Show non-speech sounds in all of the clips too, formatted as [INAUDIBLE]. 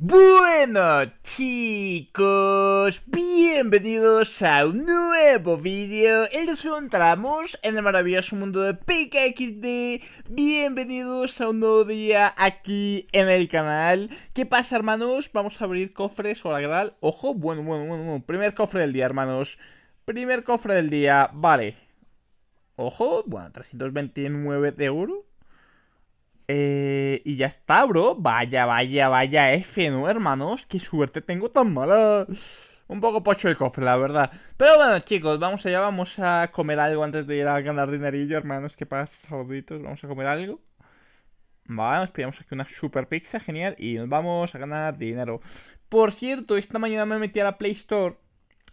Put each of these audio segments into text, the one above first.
Bueno chicos, bienvenidos a un nuevo vídeo y nos encontramos en el maravilloso mundo de PKXD Bienvenidos a un nuevo día aquí en el canal ¿Qué pasa hermanos? Vamos a abrir cofres o la gral Ojo, bueno, bueno, bueno, bueno, primer cofre del día hermanos Primer cofre del día, vale Ojo, bueno, 329 de oro eh, y ya está, bro. Vaya, vaya, vaya F, ¿no, hermanos? Qué suerte tengo tan mala. Un poco pocho el cofre, la verdad. Pero bueno, chicos, vamos allá. Vamos a comer algo antes de ir a ganar dinerillo, hermanos. ¿Qué pasa, sauditos? Vamos a comer algo. Vale, nos pillamos aquí una super pizza, genial. Y nos vamos a ganar dinero. Por cierto, esta mañana me metí a la Play Store.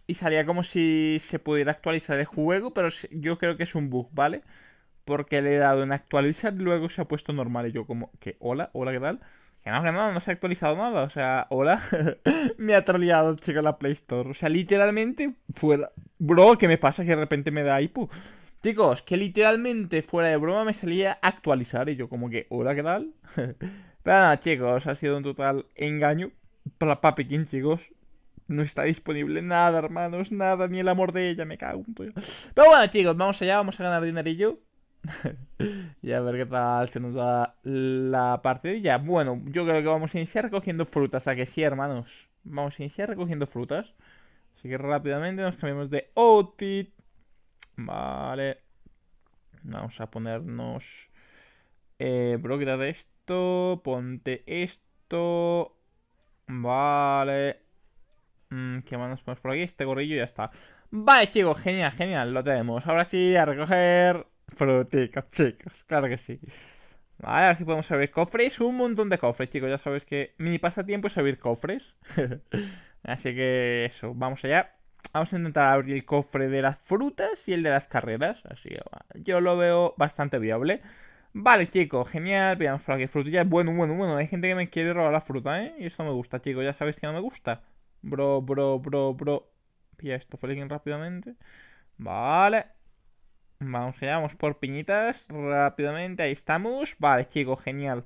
Y salía como si se pudiera actualizar el juego. Pero yo creo que es un bug, ¿vale? vale porque le he dado en actualizar, y luego se ha puesto normal. Y yo como, que hola, hola, ¿qué tal? Que no, que no, se ha actualizado nada. O sea, hola, [LAUGHS] me ha troleado, chica, la Play Store. O sea, literalmente, fuera... Bro, ¿qué me pasa que de repente me da hipo? Chicos, que literalmente, fuera de broma, me salía actualizar. Y yo como que, hola, ¿qué tal? [LAUGHS] Pero nada, chicos, ha sido un total engaño para Papiquín, chicos. No está disponible nada, hermanos, nada, ni el amor de ella, me cago en tuyo. Pero bueno, chicos, vamos allá, vamos a ganar dinerillo. [LAUGHS] y a ver qué tal se nos da la partidilla. Bueno, yo creo que vamos a iniciar recogiendo frutas. ¿A que sí, hermanos? Vamos a iniciar recogiendo frutas. Así que rápidamente nos cambiamos de outfit. Vale. Vamos a ponernos... Eh, bro, quítate esto. Ponte esto. Vale. Mm, ¿Qué más nos ponemos por aquí? Este gorrillo ya está. Vale, chicos, genial, genial, lo tenemos. Ahora sí, a recoger Fruticas, chicos, claro que sí. Vale, ahora sí podemos abrir cofres. Un montón de cofres, chicos. Ya sabéis que mi pasatiempo es abrir cofres. [LAUGHS] Así que eso, vamos allá. Vamos a intentar abrir el cofre de las frutas y el de las carreras. Así yo lo veo bastante viable. Vale, chicos, genial. Veamos por aquí frutillas. Bueno, bueno, bueno. Hay gente que me quiere robar la fruta, ¿eh? Y eso me gusta, chicos. Ya sabéis que no me gusta. Bro, bro, bro, bro. Pilla esto, bien rápidamente. Vale. Vamos allá, vamos por piñitas. Rápidamente, ahí estamos. Vale, chico, genial.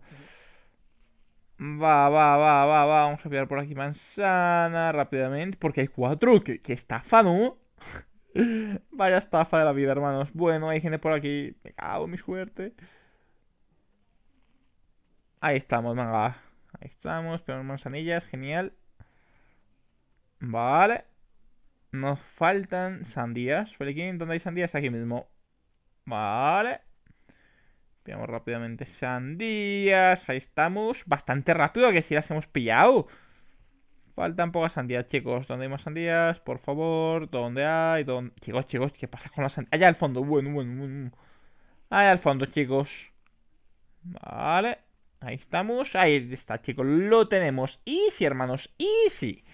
Va, va, va, va, va. Vamos a pillar por aquí manzana rápidamente. Porque hay cuatro. ¿Qué, qué estafa, ¿no? [LAUGHS] Vaya estafa de la vida, hermanos. Bueno, hay gente por aquí. Me cago mi suerte. Ahí estamos, manga. Ahí estamos. Tenemos manzanillas. Genial. Vale. Nos faltan sandías. Feliquín, ¿dónde hay sandías? Aquí mismo. Vale. Pillamos rápidamente sandías. Ahí estamos. Bastante rápido que si las hemos pillado. Faltan pocas sandías, chicos. ¿Dónde hay más sandías? Por favor. ¿Dónde hay? ¿Dónde... Chicos, chicos, ¿qué pasa con las sandías? Allá al fondo. Bueno, bueno, bueno. Allá al fondo, chicos. Vale. Ahí estamos. Ahí está, chicos. Lo tenemos. Easy, hermanos. Easy.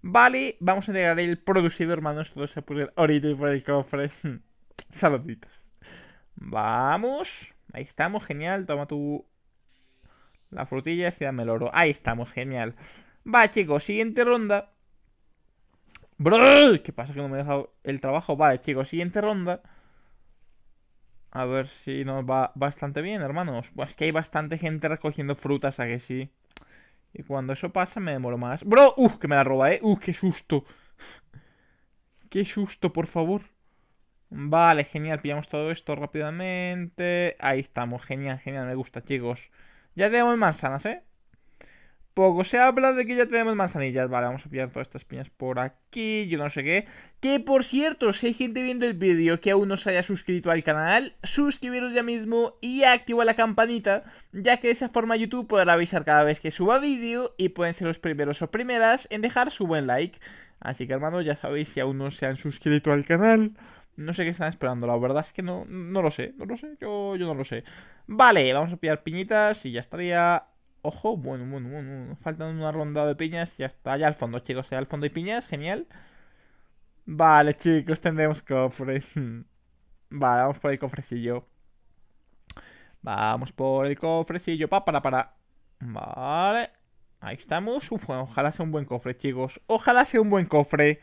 Vale. Vamos a integrar el producido, hermanos. Todo se puede ahorita por el cofre. [LAUGHS] Saluditos. Vamos. Ahí estamos, genial. Toma tu... La frutilla y dame el oro. Ahí estamos, genial. Va, chicos, siguiente ronda. Bro ¿Qué pasa que no me he dejado el trabajo? Vale, chicos, siguiente ronda. A ver si nos va bastante bien, hermanos. Pues que hay bastante gente recogiendo frutas, ¿a que sí? Y cuando eso pasa me demoro más. ¡Bro! ¡Uf! Uh, que me la roba, ¿eh? ¡Uf! Uh, ¡Qué susto! ¡Qué susto, por favor! Vale, genial, pillamos todo esto rápidamente. Ahí estamos, genial, genial, me gusta, chicos. Ya tenemos manzanas, ¿eh? Poco se habla de que ya tenemos manzanillas. Vale, vamos a pillar todas estas piñas por aquí, yo no sé qué. Que, por cierto, si hay gente viendo el vídeo que aún no se haya suscrito al canal, suscribiros ya mismo y activa la campanita, ya que de esa forma YouTube podrá avisar cada vez que suba vídeo y pueden ser los primeros o primeras en dejar su buen like. Así que, hermanos, ya sabéis si aún no se han suscrito al canal no sé qué están esperando, la verdad es que no, no lo sé, no lo sé, yo, yo no lo sé. Vale, vamos a pillar piñitas y ya estaría. Ojo, bueno, bueno, bueno, faltan una ronda de piñas, ya está, ya al fondo, chicos, ya al fondo hay piñas, genial. Vale, chicos, tendremos cofre. [LAUGHS] Vale, vamos por el cofrecillo. Vamos por el cofrecillo, pa, para, para. Vale, ahí estamos. ojalá sea un buen cofre, chicos, ojalá sea un buen cofre.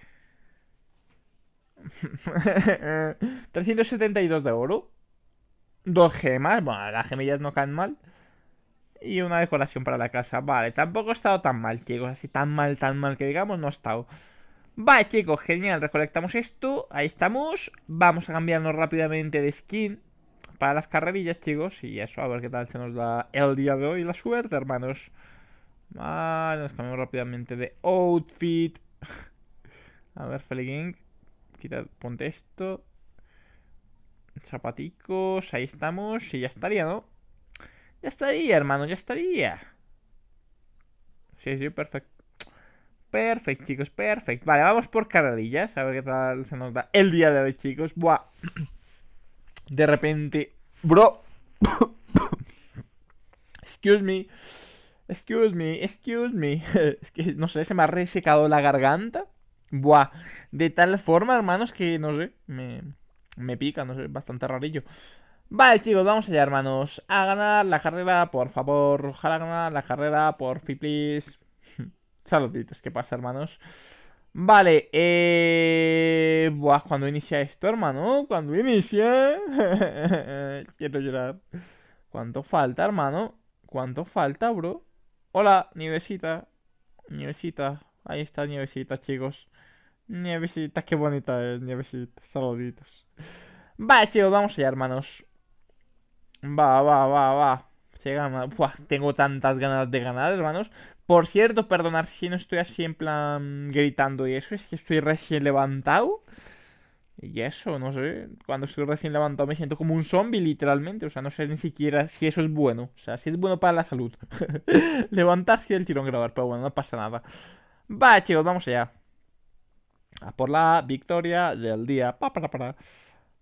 372 [LAUGHS] de oro. Dos gemas. Bueno, las gemillas no caen mal. Y una decoración para la casa. Vale, tampoco ha estado tan mal, chicos. Así tan mal, tan mal que digamos, no ha estado. Vale, chicos, genial. Recolectamos esto. Ahí estamos. Vamos a cambiarnos rápidamente de skin para las carrerillas, chicos. Y eso, a ver qué tal se nos da el día de hoy. La suerte, hermanos. Vale, nos cambiamos rápidamente de outfit. [LAUGHS] A ver, Feliging quita, ponte esto. Zapaticos, ahí estamos. Y ya estaría, ¿no? Ya estaría, hermano, ya estaría. Sí, sí, perfecto. Perfecto, chicos, perfecto. Vale, vamos por carrerillas. A ver qué tal se nos da el día de hoy, chicos. Buah. De repente. Bro. [COUGHS] Excuse me. Excuse me, excuse me. [LAUGHS] es que no sé, se me ha resecado la garganta. Buah, de tal forma, hermanos, que no sé, me, me pica, no sé, bastante rarillo. Vale, chicos, vamos allá, hermanos. A ganar la carrera, por favor. Ojalá ganar la carrera, por fiplis please. [LAUGHS] Saluditos, ¿qué pasa, hermanos? Vale, eh... Buah, cuando inicia esto, hermano. Cuando inicia... [LAUGHS] Quiero llorar. ¿Cuánto falta, hermano? ¿Cuánto falta, bro? Hola, nievesita Nievesita Ahí está, nievesita, chicos. Nievecita, qué bonita es, nievesita, Saluditos. Va, chicos, vamos allá, hermanos. Va, va, va, va. tengo tantas ganas de ganar, hermanos. Por cierto, perdonad si no estoy así en plan gritando y eso. Es que estoy recién levantado. Y eso, no sé. Cuando estoy recién levantado me siento como un zombie, literalmente. O sea, no sé ni siquiera si eso es bueno. O sea, si es bueno para la salud. [LAUGHS] Levantarse del tirón grabar, pero bueno, no pasa nada. Va, chicos, vamos allá por la victoria del día.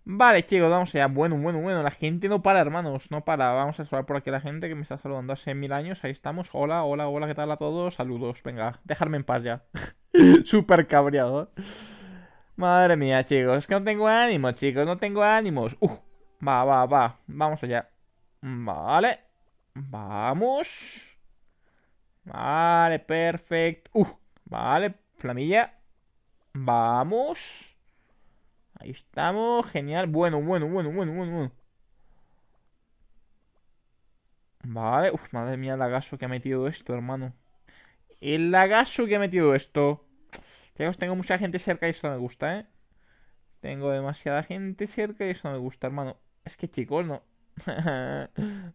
vale, chicos, vamos allá. Bueno, bueno, bueno. La gente no para, hermanos. No para. Vamos a saludar por aquí a la gente que me está saludando hace mil años. Ahí estamos. Hola, hola, hola. ¿Qué tal a todos? Saludos. Venga, dejarme en paz ya. [LAUGHS] Súper cabreado. Madre mía, chicos. Es que no tengo ánimo, chicos. No tengo ánimos. Uh, va, va, va. Vamos allá. Vale. Vamos. Vale, perfecto. vale. Flamilla. Vamos. Ahí estamos. Genial. Bueno, bueno, bueno, bueno, bueno, bueno. Vale. madre mía, el lagazo que ha metido esto, hermano. El lagazo que ha metido esto. Chicos, tengo mucha gente cerca y esto no me gusta, ¿eh? Tengo demasiada gente cerca y eso no me gusta, hermano. Es que, chicos, no. [LAUGHS]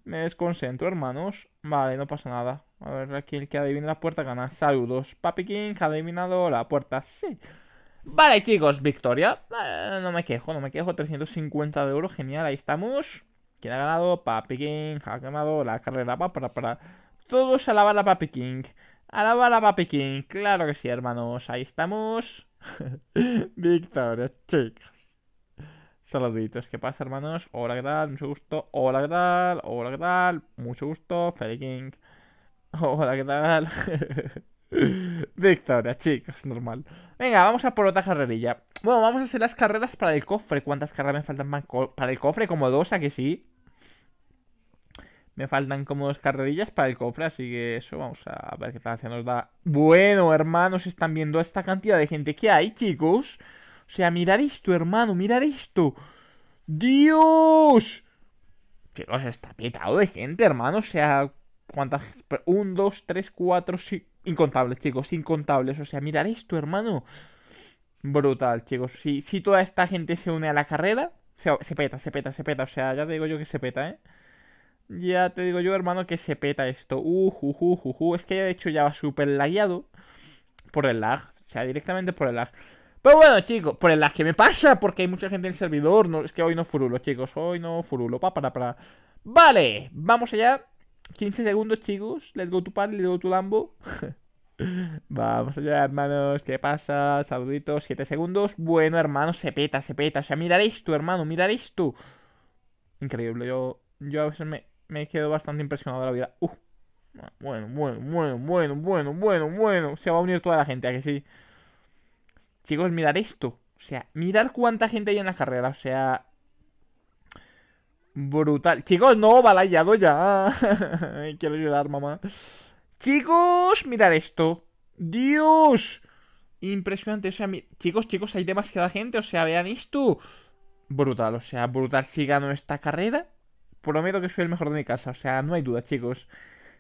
me desconcentro, hermanos. Vale, no pasa nada. A ver, aquí el que adivine la puerta gana. Saludos. Papi King ha adivinado la puerta. Sí. Vale, chicos, victoria. Eh, no me quejo, no me quejo. 350 de euros, genial, ahí estamos. ¿Quién ha ganado? Papi King. Ha ganado la carrera para, para... Todos alabar a Papi King. Alabar a Papi King. Claro que sí, hermanos. Ahí estamos. [LAUGHS] victoria, chicos. Saluditos, ¿qué pasa, hermanos? Hola, ¿qué tal? Mucho gusto. Hola, ¿qué tal? Hola, ¿qué tal? Mucho gusto. Feliz King. [LAUGHS] Hola, ¿qué tal? [LAUGHS] [LAUGHS] Victoria, eh, chicos, normal. Venga, vamos a por otra carrerilla. Bueno, vamos a hacer las carreras para el cofre. ¿Cuántas carreras me faltan para el cofre? Como dos, ¿a que sí? Me faltan como dos carrerillas para el cofre, así que eso, vamos a ver qué tal se nos da. Bueno, hermanos, están viendo esta cantidad de gente que hay, chicos. O sea, mirar esto, hermano, mirar esto. ¡Dios! Chicos, está petado de gente, hermano. O sea, ¿Cuántas? Un, dos, tres, cuatro, Incontables, chicos, incontables. O sea, mirar esto, hermano. Brutal, chicos. Si, si toda esta gente se une a la carrera, se, se peta, se peta, se peta. O sea, ya te digo yo que se peta, ¿eh? Ya te digo yo, hermano, que se peta esto. Uh, uh, uh, uh Es que de hecho ya va súper lagueado por el lag. O sea, directamente por el lag. Pero bueno, chicos, por el lag que me pasa, porque hay mucha gente en el servidor. No, es que hoy no furulo, chicos. Hoy no furulo. Pa, para, para. Vale, vamos allá. 15 segundos, chicos. les go tu pan, les doy tu Lambo. [LAUGHS] Vamos allá, hermanos. ¿Qué pasa? Saluditos. 7 segundos. Bueno, hermanos, se peta, se peta. O sea, mirar esto, hermano, miraréis esto. Increíble. Yo, yo a veces me, me quedo bastante impresionado de la vida. Uh. Bueno, bueno, bueno, bueno, bueno, bueno, bueno. Se va a unir toda la gente, ¿a que sí? Chicos, mirar esto. O sea, mirar cuánta gente hay en la carrera. O sea, Brutal. Chicos, no, balayado ya. [LAUGHS] Quiero llorar, mamá. Chicos, mirad esto. Dios. Impresionante. O sea, chicos, chicos, hay demasiada gente. O sea, vean esto. Brutal, o sea, brutal si gano esta carrera. Prometo que soy el mejor de mi casa. O sea, no hay duda, chicos.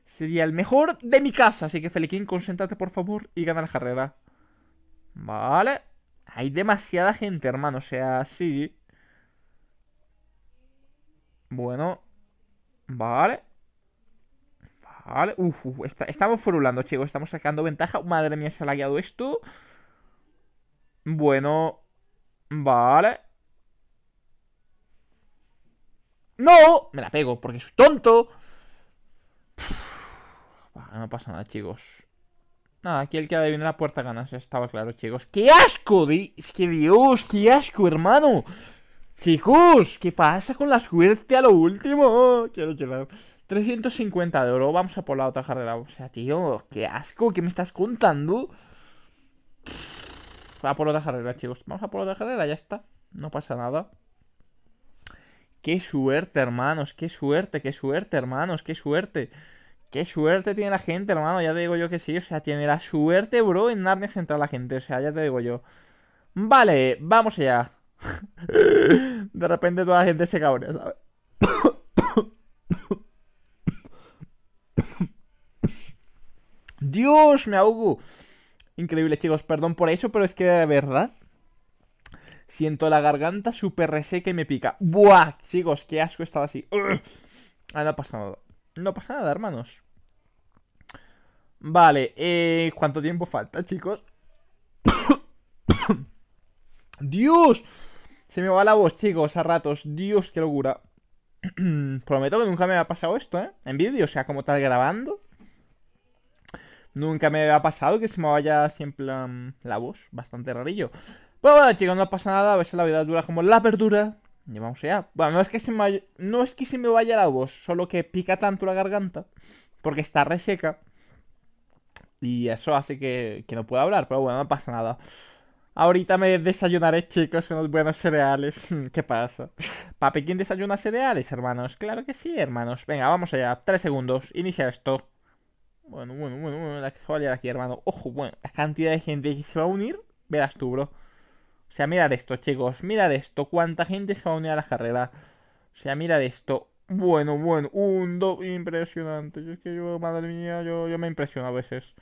Sería el mejor de mi casa. Así que, Feliquín, concéntrate, por favor, y gana la carrera. Vale. Hay demasiada gente, hermano. O sea, sí. Bueno. Vale. Vale. Uf, estamos furulando, chicos. Estamos sacando ventaja. Madre mía, se ha lagueado esto. Bueno. Vale. ¡No! Me la pego porque es tonto. no pasa nada, chicos. Nada, aquí el que adivina la puerta ganas Estaba claro, chicos. ¡Qué asco! Es que Dios, qué asco, hermano. Chicos, ¿qué pasa con la suerte a lo último? Quiero llorar. 350 de oro, vamos a por la otra carrera. O sea, tío, qué asco, ¿qué me estás contando? A por otra carrera, chicos. Vamos a por otra carrera, ya está. No pasa nada. Qué suerte, hermanos. Qué suerte, qué suerte, hermanos. Qué suerte. Qué suerte tiene la gente, hermano. Ya te digo yo que sí. O sea, tiene la suerte, bro, en Narnia Central la gente. O sea, ya te digo yo. Vale, vamos allá. [LAUGHS] De repente toda la gente se cabrea, ¿sabes? Dios, me ahogo. Increíble, chicos, perdón por eso, pero es que de verdad siento la garganta súper reseca y me pica. Buah, chicos, qué asco estar así. Ah, no pasa nada. No pasa nada, hermanos. Vale, eh, ¿cuánto tiempo falta, chicos? ¡Dios! Se me va la voz, chicos, a ratos. ¡Dios, qué locura! [CLEARS THROAT] Prometo que nunca me ha pasado esto, ¿eh? En vídeo, o sea, como tal, grabando. Nunca me ha pasado que se me vaya siempre la voz. Bastante rarillo. Pero bueno, chicos, no pasa nada. A veces la vida dura como la verdura. llevamos vamos allá. Bueno, no es, que se me, no es que se me vaya la voz, solo que pica tanto la garganta. Porque está reseca. Y eso hace que, que no pueda hablar. Pero bueno, no pasa nada. Ahorita me desayunaré, chicos, los buenos cereales. [LAUGHS] ¿Qué pasa? Papi, ¿quién desayuna cereales, hermanos? Claro que sí, hermanos. Venga, vamos allá. Tres segundos. Inicia esto. Bueno, bueno, bueno, bueno. La que se va a liar aquí, hermano. Ojo, bueno. La cantidad de gente que se va a unir. Verás tú, bro. O sea, mirad esto, chicos. Mirad esto. Cuánta gente se va a unir a la carrera. O sea, mirad esto. Bueno, bueno. Un, dos. Impresionante. Yo es que yo, madre mía, yo, me impresiono a veces.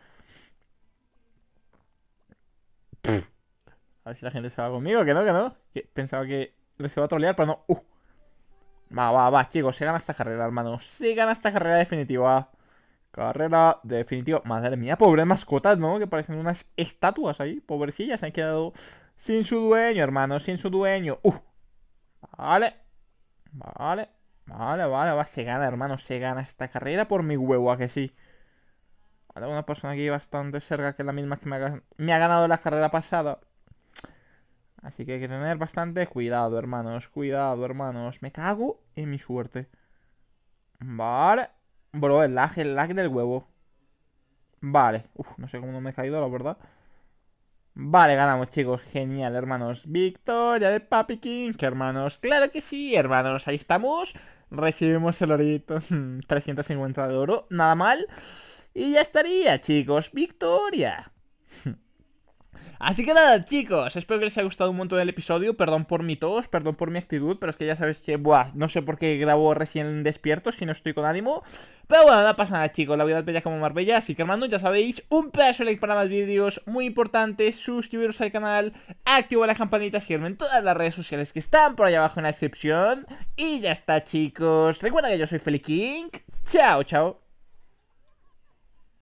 A ver si la gente se va conmigo, que no, que no. pensaba que les iba a trolear, pero no. Uh. Va, va, va, chicos, se gana esta carrera, hermano. Se gana esta carrera definitiva. Carrera definitiva. Madre mía, pobre mascotas, ¿no? Que parecen unas estatuas ahí. Pobrecillas, se han quedado sin su dueño, hermano. Sin su dueño. Uh. Vale. Vale. Vale, vale, va. Se gana, hermano. Se gana esta carrera por mi huevo, que sí. Vale, una persona aquí bastante cerca, que es la misma que me ha, me ha ganado la carrera pasada. Así que hay que tener bastante cuidado, hermanos. Cuidado, hermanos. Me cago en mi suerte. Vale. Bro, el lag, el lag del huevo. Vale. Uf, no sé cómo no me he caído, la verdad. Vale, ganamos, chicos. Genial, hermanos. Victoria de Papi King, hermanos. Claro que sí, hermanos. Ahí estamos. Recibimos el orito. 350 [LAUGHS] de oro. Nada mal. Y ya estaría, chicos. Victoria. [LAUGHS] Así que nada, chicos, espero que les haya gustado un montón el episodio. Perdón por mi tos, perdón por mi actitud, pero es que ya sabéis que, buah, no sé por qué grabo recién despierto si no estoy con ánimo. Pero bueno, nada, pasa nada, chicos, la vida es bella como Marbella. Así que, hermano, ya sabéis, un pedazo de like para más vídeos, muy importante. Suscribiros al canal, activo la campanita, seguirme en todas las redes sociales que están por ahí abajo en la descripción. Y ya está, chicos. Recuerda que yo soy Feli King. Chao, chao.